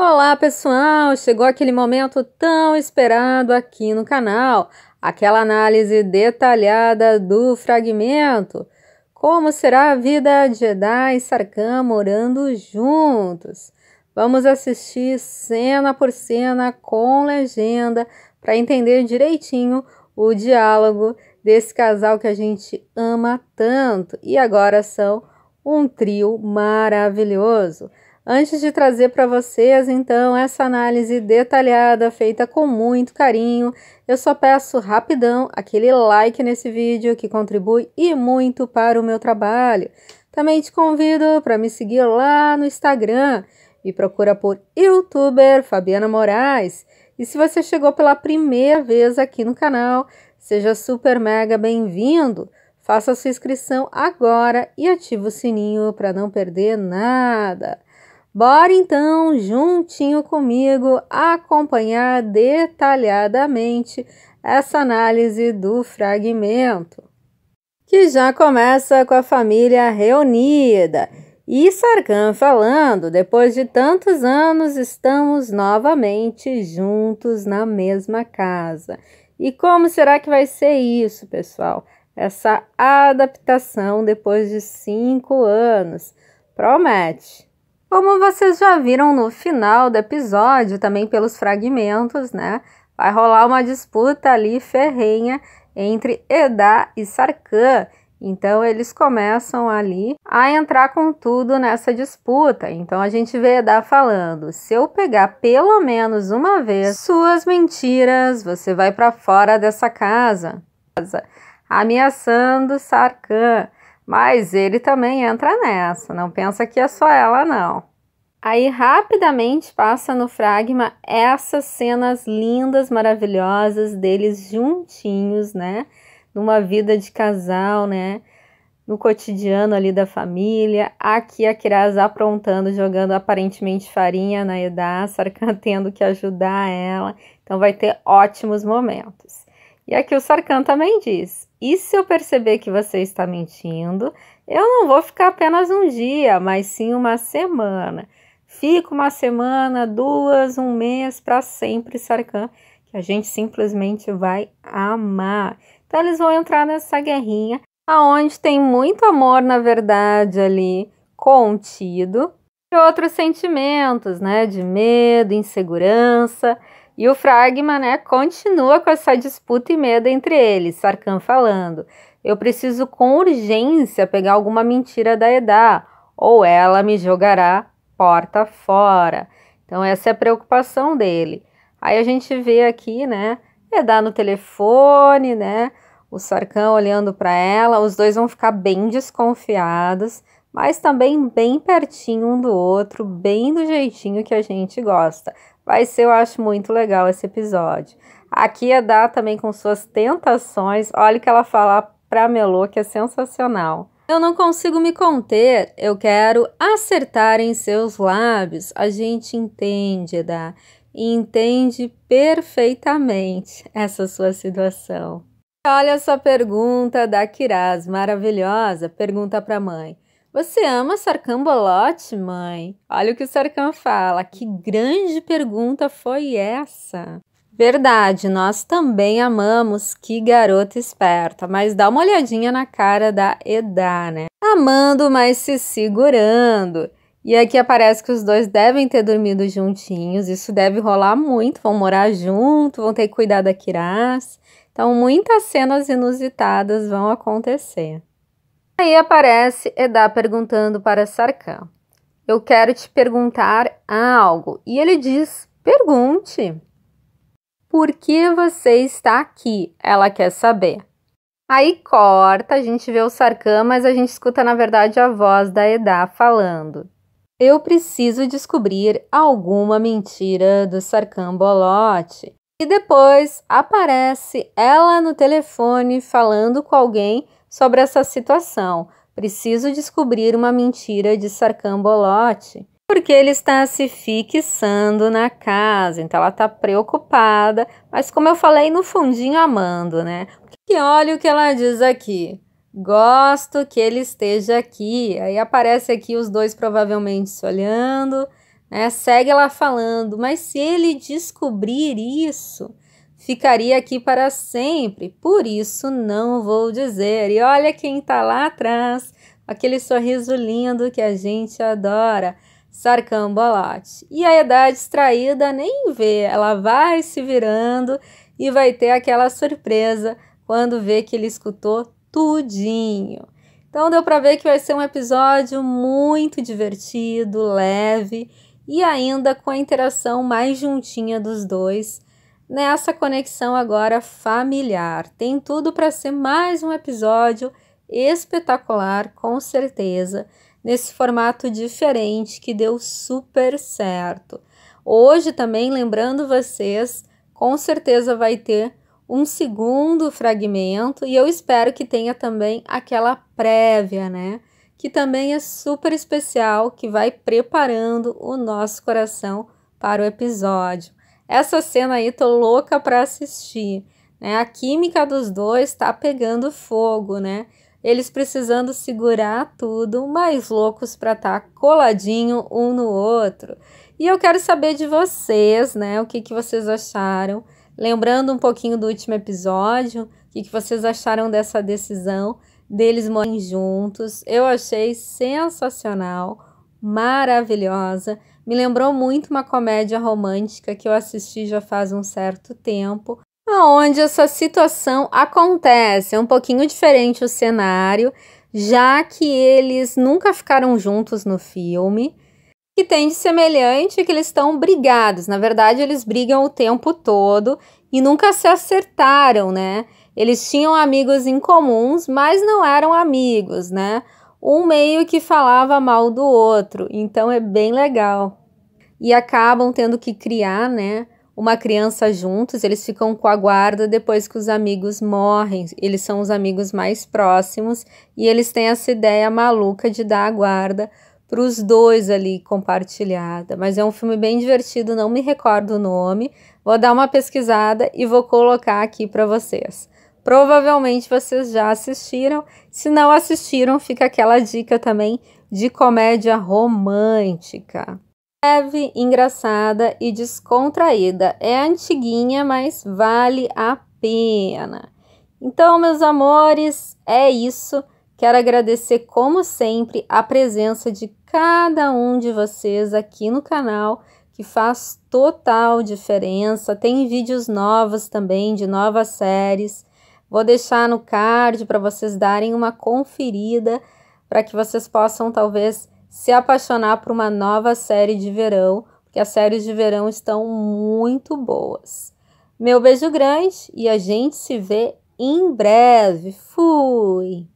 Olá pessoal, chegou aquele momento tão esperado aqui no canal, aquela análise detalhada do fragmento. Como será a vida de Edá e Sarkhan morando juntos? Vamos assistir cena por cena com legenda para entender direitinho o diálogo desse casal que a gente ama tanto e agora são um trio maravilhoso. Antes de trazer para vocês, então, essa análise detalhada, feita com muito carinho, eu só peço rapidão aquele like nesse vídeo que contribui e muito para o meu trabalho. Também te convido para me seguir lá no Instagram e procura por youtuber Fabiana Moraes. E se você chegou pela primeira vez aqui no canal, seja super mega bem-vindo. Faça sua inscrição agora e ative o sininho para não perder nada. Bora então, juntinho comigo, acompanhar detalhadamente essa análise do fragmento, que já começa com a família reunida. E Sarkan falando: depois de tantos anos, estamos novamente juntos na mesma casa. E como será que vai ser isso, pessoal? Essa adaptação depois de cinco anos. Promete! Como vocês já viram no final do episódio, também pelos fragmentos, né? Vai rolar uma disputa ali ferrenha entre Edá e Sarkã. Então eles começam ali a entrar com tudo nessa disputa. Então a gente vê Edá falando: se eu pegar pelo menos uma vez suas mentiras, você vai para fora dessa casa. Ameaçando Sarkã. Mas ele também entra nessa, não pensa que é só ela, não. Aí rapidamente passa no fragma essas cenas lindas, maravilhosas deles juntinhos, né? Numa vida de casal, né? No cotidiano ali da família. Aqui a Kiraz aprontando, jogando aparentemente farinha na Edá, Sarkan tendo que ajudar ela. Então vai ter ótimos momentos. E aqui o Sarkan também diz: E se eu perceber que você está mentindo, eu não vou ficar apenas um dia, mas sim uma semana. Fico uma semana, duas, um mês, para sempre, Sarkan, que a gente simplesmente vai amar. Então eles vão entrar nessa guerrinha, aonde tem muito amor, na verdade, ali contido, e outros sentimentos, né, de medo, insegurança. E o Fragma, né, continua com essa disputa e medo entre eles, Sarkhan falando. Eu preciso com urgência pegar alguma mentira da Edá, ou ela me jogará porta fora. Então essa é a preocupação dele. Aí a gente vê aqui, né, Edá no telefone, né, o Sarkhan olhando para ela, os dois vão ficar bem desconfiados, mas também bem pertinho um do outro, bem do jeitinho que a gente gosta. Vai ser, eu acho, muito legal esse episódio. Aqui a Dá também com suas tentações. Olha o que ela fala pra Melô, que é sensacional. Eu não consigo me conter, eu quero acertar em seus lábios. A gente entende, Dá, entende perfeitamente essa sua situação. Olha essa pergunta da Kiraz, maravilhosa. Pergunta para a mãe: você ama sarcambolote, mãe? Olha o que o Sarcam fala. Que grande pergunta foi essa? Verdade, nós também amamos que garota esperta, mas dá uma olhadinha na cara da Edá, né? Amando, mas se segurando. E aqui aparece que os dois devem ter dormido juntinhos, isso deve rolar muito, vão morar junto, vão ter que cuidar da Kiraz. Então, muitas cenas inusitadas vão acontecer. Aí aparece Edá perguntando para Sarkã: Eu quero te perguntar algo. E ele diz: Pergunte. Por que você está aqui? Ela quer saber. Aí corta, a gente vê o Sarkã, mas a gente escuta na verdade a voz da Edá falando. Eu preciso descobrir alguma mentira do Sarkã Bolote. E depois aparece ela no telefone falando com alguém sobre essa situação. Preciso descobrir uma mentira de Sarcambolote. Porque ele está se fixando na casa, então ela está preocupada, mas como eu falei no fundinho amando, né? Que olha o que ela diz aqui. Gosto que ele esteja aqui. Aí aparece aqui os dois provavelmente se olhando, né? Segue ela falando, mas se ele descobrir isso, ficaria aqui para sempre, por isso não vou dizer. E olha quem está lá atrás, aquele sorriso lindo que a gente adora. Sarcambolate. E a idade extraída nem vê, ela vai se virando e vai ter aquela surpresa quando vê que ele escutou tudinho. Então deu para ver que vai ser um episódio muito divertido, leve e ainda com a interação mais juntinha dos dois nessa conexão agora familiar. Tem tudo para ser mais um episódio espetacular, com certeza, nesse formato diferente que deu super certo. Hoje também, lembrando vocês, com certeza vai ter um segundo fragmento e eu espero que tenha também aquela prévia, né? Que também é super especial, que vai preparando o nosso coração para o episódio. Essa cena aí tô louca para assistir. Né? A química dos dois está pegando fogo, né? Eles precisando segurar tudo, mais loucos para estar tá coladinho um no outro. E eu quero saber de vocês, né? O que, que vocês acharam? Lembrando um pouquinho do último episódio, o que, que vocês acharam dessa decisão deles morarem juntos? Eu achei sensacional, maravilhosa. Me lembrou muito uma comédia romântica que eu assisti já faz um certo tempo, aonde essa situação acontece. É um pouquinho diferente o cenário, já que eles nunca ficaram juntos no filme. Que tem de semelhante que eles estão brigados. Na verdade, eles brigam o tempo todo e nunca se acertaram, né? Eles tinham amigos em comuns, mas não eram amigos, né? um meio que falava mal do outro, então é bem legal. E acabam tendo que criar, né, uma criança juntos, eles ficam com a guarda depois que os amigos morrem, eles são os amigos mais próximos e eles têm essa ideia maluca de dar a guarda para os dois ali compartilhada. Mas é um filme bem divertido, não me recordo o nome. Vou dar uma pesquisada e vou colocar aqui para vocês. Provavelmente vocês já assistiram. Se não assistiram, fica aquela dica também de comédia romântica. Leve, engraçada e descontraída. É antiguinha, mas vale a pena. Então, meus amores, é isso. Quero agradecer, como sempre, a presença de cada um de vocês aqui no canal, que faz total diferença. Tem vídeos novos também, de novas séries. Vou deixar no card para vocês darem uma conferida para que vocês possam talvez se apaixonar por uma nova série de verão, porque as séries de verão estão muito boas. Meu beijo grande e a gente se vê em breve. Fui!